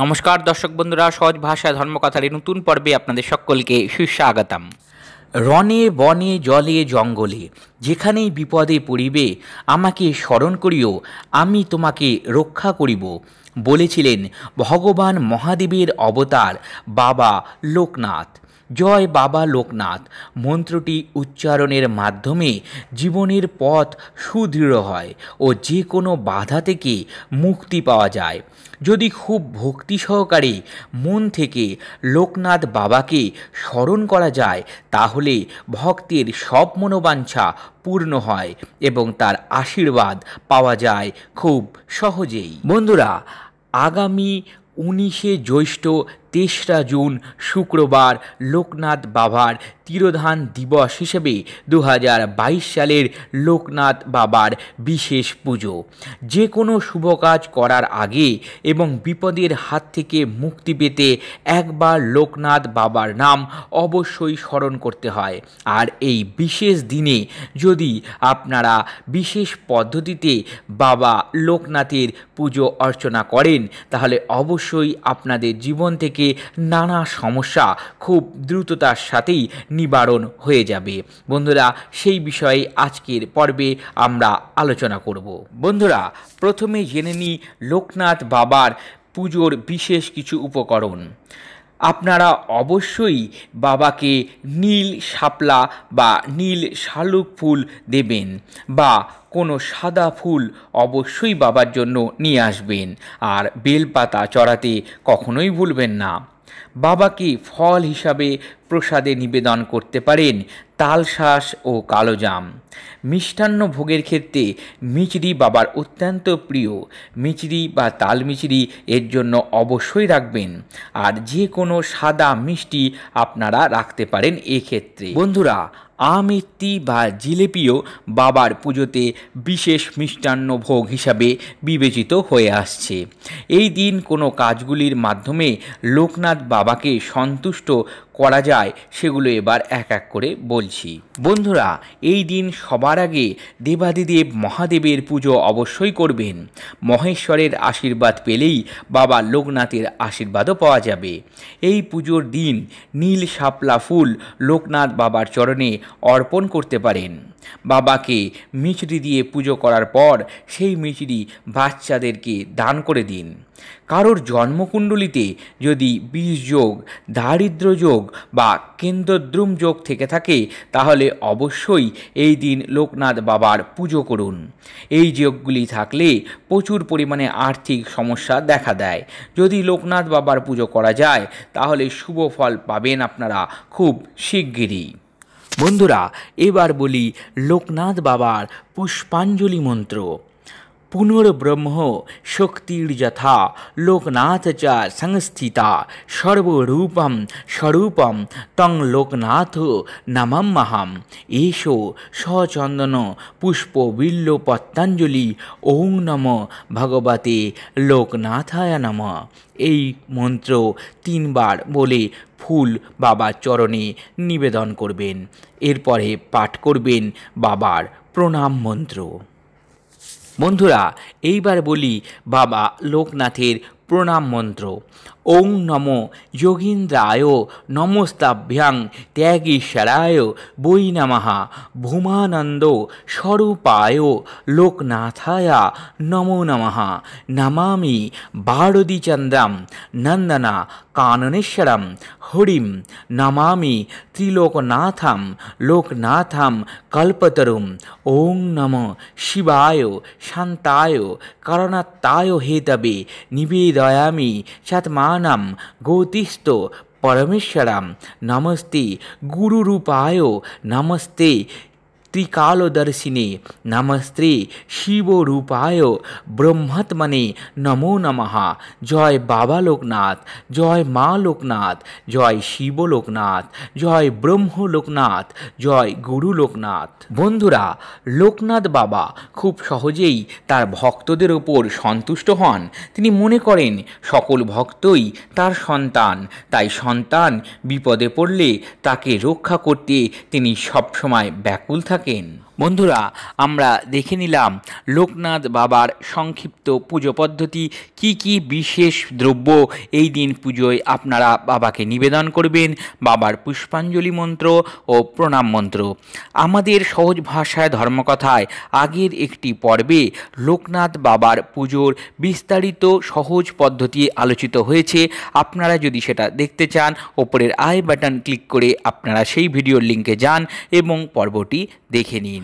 নমস্কার দর্শক বন্ধুরা সহজ ভাষায় ধর্মকথার নতুন পর্বে আপনাদের সকলকে সুস্বাগতম রণে বনে জলে জঙ্গলে যেখানেই বিপদে পড়িবে আমাকে স্মরণ করিও আমি তোমাকে রক্ষা করিব বলেছিলেন ভগবান মহাদেবের অবতার বাবা লোকনাথ জয় বাবা লোকনাথ মন্ত্রটি উচ্চারণের মাধ্যমে জীবনের পথ সুদৃঢ় হয় ও যে কোনো বাধা থেকে মুক্তি পাওয়া যায় যদি খুব ভক্তি সহকারে মন থেকে লোকনাথ বাবাকে স্মরণ করা যায় তাহলে ভক্তের সব মনোবাঞ্ছা পূর্ণ হয় এবং তার আশীর্বাদ পাওয়া যায় খুব সহজেই বন্ধুরা আগামী উনিশে জ্যৈষ্ঠ তেসরা জুন শুক্রবার লোকনাথ বাবার তিরোধান দিবস হিসেবে দু সালের লোকনাথ বাবার বিশেষ পুজো যে কোনো শুভ কাজ করার আগে এবং বিপদের হাত থেকে মুক্তি পেতে একবার লোকনাথ বাবার নাম অবশ্যই স্মরণ করতে হয় আর এই বিশেষ দিনে যদি আপনারা বিশেষ পদ্ধতিতে বাবা লোকনাথের পুজো অর্চনা করেন তাহলে অবশ্যই আপনাদের জীবন থেকে থেকে নানা সমস্যা খুব দ্রুততার সাথেই নিবারণ হয়ে যাবে বন্ধুরা সেই বিষয়ে আজকের পর্বে আমরা আলোচনা করব বন্ধুরা প্রথমে জেনে নিই লোকনাথ বাবার পুজোর বিশেষ কিছু উপকরণ আপনারা অবশ্যই বাবাকে নীল শাপলা বা নীল শালুক ফুল দেবেন বা কোনো সাদা ফুল অবশ্যই বাবার জন্য নিয়ে আসবেন আর বেলপাতা চড়াতে কখনোই ভুলবেন না বাবাকে ফল হিসাবে প্রসাদে নিবেদন করতে পারেন তালশাঁস ও কালোজাম মিষ্টান্ন ভোগের ক্ষেত্রে মিচড়ি বাবার অত্যন্ত প্রিয় মিচড়ি বা তাল মিচড়ি এর জন্য অবশ্যই রাখবেন আর যে কোনো সাদা মিষ্টি আপনারা রাখতে পারেন এক্ষেত্রে বন্ধুরা আমিত্তি বা জিলেপিও বাবার পুজোতে বিশেষ মিষ্টান্ন ভোগ হিসাবে বিবেচিত হয়ে আসছে এই দিন কোনো কাজগুলির মাধ্যমে লোকনাথ বাবাকে সন্তুষ্ট করা যায় সেগুলো এবার এক এক করে বলছি বন্ধুরা এই দিন সবার আগে দেবাদিদেব মহাদেবের পুজো অবশ্যই করবেন মহেশ্বরের আশীর্বাদ পেলেই বাবা লোকনাথের আশীর্বাদও পাওয়া যাবে এই পুজোর দিন নীল শাপলা ফুল লোকনাথ বাবার চরণে অর্পণ করতে পারেন বাবাকে মিচড়ি দিয়ে পুজো করার পর সেই মিচড়ি বাচ্চাদেরকে দান করে দিন কারোর জন্মকুণ্ডলিতে যদি বিষ যোগ দারিদ্র যোগ বা কেন্দ্রদ্রুম যোগ থেকে থাকে তাহলে অবশ্যই এই দিন লোকনাথ বাবার পুজো করুন এই যোগগুলি থাকলে প্রচুর পরিমাণে আর্থিক সমস্যা দেখা দেয় যদি লোকনাথ বাবার পুজো করা যায় তাহলে শুভ ফল পাবেন আপনারা খুব শিগগিরই বন্ধুরা এবার বলি লোকনাথ বাবার পুষ্পাঞ্জলি মন্ত্র পুনর্ব্রহ্ম শক্তির যথা লোকনাথ চা সংস্থিতা সর্বরূপম স্বরূপম তং লোকনাথ নামাম্মাহাম এসো সচন্দন পুষ্পবিল্ল পত্তাঞ্জলি ওং নম ভগবতে লোকনাথায় নম এই মন্ত্র তিনবার বলে ফুল বাবার চরণে নিবেদন করবেন এরপরে পাঠ করবেন বাবার প্রণাম মন্ত্র বন্ধুরা এইবার বলি বাবা লোকনাথের প্রণাম মন্ত্র ওং নম যোগীন্দ্রায় নমস্তাভ্যাং ত্যাগীশ্বরায় বৈ নমহা ভূমানন্দ স্বরূপায় লোকনাথায় নমো নমহা নমামি বারদীচন্দ্রম নন্দনা কাননেশ্বরম হরিম নমামি ত্রিলোকনাথম লোকনাথম কল্পতরুম ওং নম শিবায় শান্তায় করণাত্তায় হেতবে নিবেদ দয়ামি সৎমানাম গৌতিস্থ পরমেশ্বরাম নমস্তে গুরুরূপায় নমস্তে ত্রিকালদর্শিনী নমস্ত্রে শিবরূপায় ব্রহ্মাত্মনে নমো নমঃ জয় বাবা লোকনাথ জয় মা লোকনাথ জয় শিব লোকনাথ জয় ব্রহ্ম লোকনাথ জয় গুরু লোকনাথ বন্ধুরা লোকনাথ বাবা খুব সহজেই তার ভক্তদের ওপর সন্তুষ্ট হন তিনি মনে করেন সকল ভক্তই তার সন্তান তাই সন্তান বিপদে পড়লে তাকে রক্ষা করতে তিনি সবসময় ব্যাকুল থাকেন yakin বন্ধুরা আমরা দেখে নিলাম লোকনাথ বাবার সংক্ষিপ্ত পুজো পদ্ধতি কি কি বিশেষ দ্রব্য এই দিন পুজোয় আপনারা বাবাকে নিবেদন করবেন বাবার পুষ্পাঞ্জলি মন্ত্র ও প্রণাম মন্ত্র আমাদের সহজ ভাষায় ধর্মকথায় আগের একটি পর্বে লোকনাথ বাবার পুজোর বিস্তারিত সহজ পদ্ধতি আলোচিত হয়েছে আপনারা যদি সেটা দেখতে চান ওপরের আই বাটন ক্লিক করে আপনারা সেই ভিডিওর লিঙ্কে যান এবং পর্বটি দেখে নিন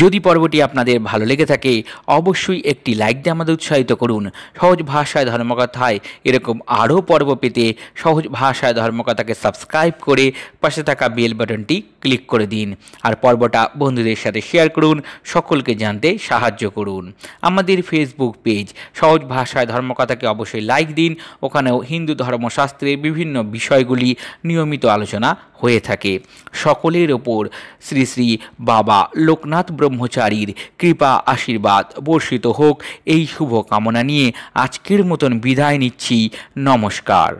যদি পর্বটি আপনাদের ভালো লেগে থাকে অবশ্যই একটি লাইক দিয়ে আমাদের উৎসাহিত করুন সহজ ভাষায় ধর্মকথায় এরকম আরও পর্ব পেতে সহজ ভাষায় ধর্মকথাকে সাবস্ক্রাইব করে পাশে থাকা বেল বাটনটি ক্লিক করে দিন আর পর্বটা বন্ধুদের সাথে শেয়ার করুন সকলকে জানতে সাহায্য করুন আমাদের ফেসবুক পেজ সহজ ভাষায় ধর্মকথাকে অবশ্যই লাইক দিন ওখানেও হিন্দু ধর্মশাস্ত্রের বিভিন্ন বিষয়গুলি নিয়মিত আলোচনা হয়ে থাকে সকলের ওপর শ্রী শ্রী বাবা লোকনাথ ব্রহ্মচারীর কৃপা আশীর্বাদ বর্ষিত হোক এই শুভ কামনা নিয়ে আজকের মতন বিদায় নিচ্ছি নমস্কার